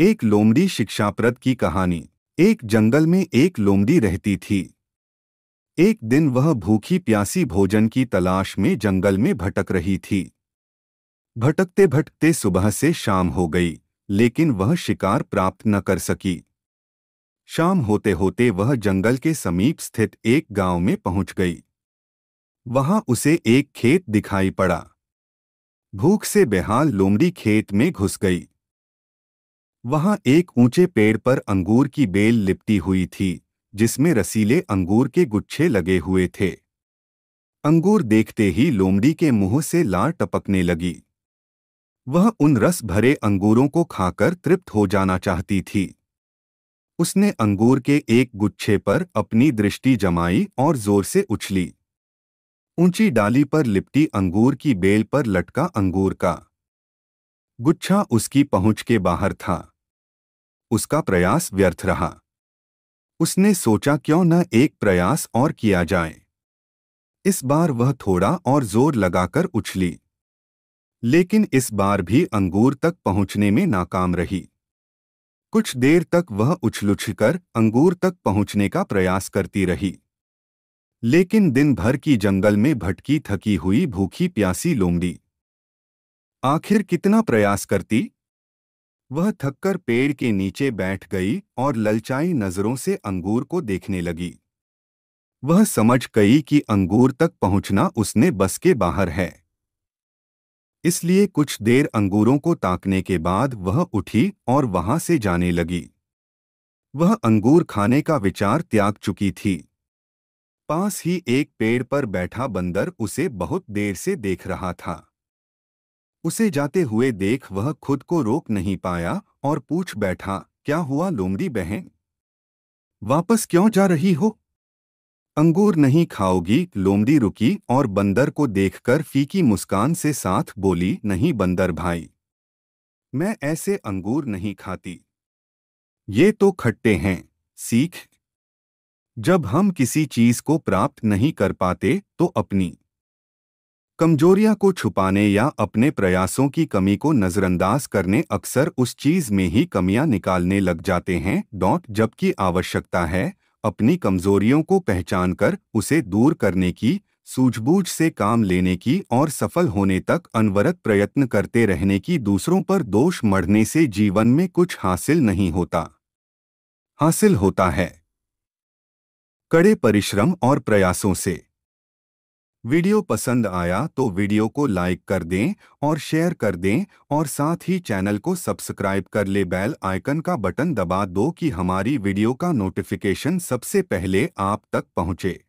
एक लोमड़ी शिक्षाप्रद की कहानी एक जंगल में एक लोमड़ी रहती थी एक दिन वह भूखी प्यासी भोजन की तलाश में जंगल में भटक रही थी भटकते भटकते सुबह से शाम हो गई लेकिन वह शिकार प्राप्त न कर सकी शाम होते होते वह जंगल के समीप स्थित एक गांव में पहुंच गई वहां उसे एक खेत दिखाई पड़ा भूख से बेहाल लोमड़ी खेत में घुस गई वहां एक ऊंचे पेड़ पर अंगूर की बेल लिपटी हुई थी जिसमें रसीले अंगूर के गुच्छे लगे हुए थे अंगूर देखते ही लोमड़ी के मुंह से लार टपकने लगी वह उन रस भरे अंगूरों को खाकर तृप्त हो जाना चाहती थी उसने अंगूर के एक गुच्छे पर अपनी दृष्टि जमाई और जोर से उछली ऊंची डाली पर लिपटी अंगूर की बेल पर लटका अंगूर का गुच्छा उसकी पहुंच के बाहर था उसका प्रयास व्यर्थ रहा उसने सोचा क्यों न एक प्रयास और किया जाए इस बार वह थोड़ा और जोर लगाकर उछली लेकिन इस बार भी अंगूर तक पहुंचने में नाकाम रही कुछ देर तक वह उछलुछकर अंगूर तक पहुंचने का प्रयास करती रही लेकिन दिन भर की जंगल में भटकी थकी हुई भूखी प्यासी लोमड़ी आखिर कितना प्रयास करती वह थककर पेड़ के नीचे बैठ गई और ललचाई नजरों से अंगूर को देखने लगी वह समझ गई कि अंगूर तक पहुंचना उसने बस के बाहर है इसलिए कुछ देर अंगूरों को ताकने के बाद वह उठी और वहां से जाने लगी वह अंगूर खाने का विचार त्याग चुकी थी पास ही एक पेड़ पर बैठा बंदर उसे बहुत देर से देख रहा था उसे जाते हुए देख वह खुद को रोक नहीं पाया और पूछ बैठा क्या हुआ लोमड़ी बहन वापस क्यों जा रही हो अंगूर नहीं खाओगी लोमड़ी रुकी और बंदर को देखकर फीकी मुस्कान से साथ बोली नहीं बंदर भाई मैं ऐसे अंगूर नहीं खाती ये तो खट्टे हैं सीख जब हम किसी चीज को प्राप्त नहीं कर पाते तो अपनी कमजोरियां को छुपाने या अपने प्रयासों की कमी को नज़रअंदाज करने अक्सर उस चीज़ में ही कमियां निकालने लग जाते हैं डॉट जबकि आवश्यकता है अपनी कमजोरियों को पहचान कर उसे दूर करने की सूझबूझ से काम लेने की और सफल होने तक अनवरत प्रयत्न करते रहने की दूसरों पर दोष मढ़ने से जीवन में कुछ हासिल नहीं होता हासिल होता है कड़े परिश्रम और प्रयासों से वीडियो पसंद आया तो वीडियो को लाइक कर दें और शेयर कर दें और साथ ही चैनल को सब्सक्राइब कर ले बेल आइकन का बटन दबा दो कि हमारी वीडियो का नोटिफिकेशन सबसे पहले आप तक पहुंचे